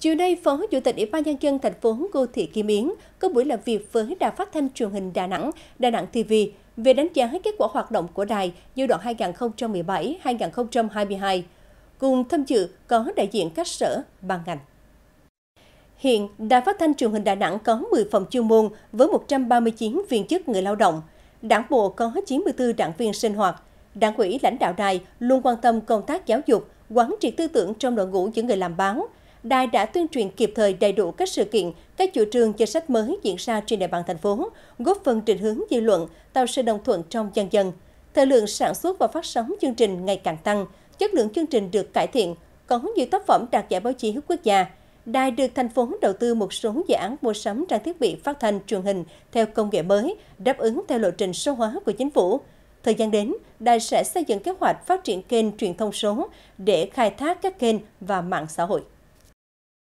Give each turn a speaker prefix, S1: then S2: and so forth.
S1: Chiều nay, Phó Chủ tịch Ủy ban nhân dân thành phố Ngô Thị Kim Yến có buổi làm việc với Đài Phát thanh Truyền hình Đà Nẵng, Đà Nẵng TV về đánh giá kết quả hoạt động của đài giai đoạn 2017-2022. Cùng tham dự có đại diện các sở, ban ngành. Hiện, Đài Phát thanh Truyền hình Đà Nẵng có 10 phòng chuyên môn với 139 viên chức người lao động. Đảng bộ có 94 đảng viên sinh hoạt. Đảng ủy lãnh đạo đài luôn quan tâm công tác giáo dục, quán triệt tư tưởng trong đội ngũ những người làm báo – đài đã tuyên truyền kịp thời đầy đủ các sự kiện, các chủ trương chính sách mới diễn ra trên địa bàn thành phố, góp phần định hướng dư luận, tạo sự đồng thuận trong dân dân. Thời lượng sản xuất và phát sóng chương trình ngày càng tăng, chất lượng chương trình được cải thiện, có nhiều tác phẩm đạt giải báo chí quốc gia. Đài được thành phố đầu tư một số dự án mua sắm trang thiết bị phát thanh truyền hình theo công nghệ mới, đáp ứng theo lộ trình số hóa của chính phủ. Thời gian đến, đài sẽ xây dựng kế hoạch phát triển kênh truyền thông số để khai thác các kênh và mạng xã hội.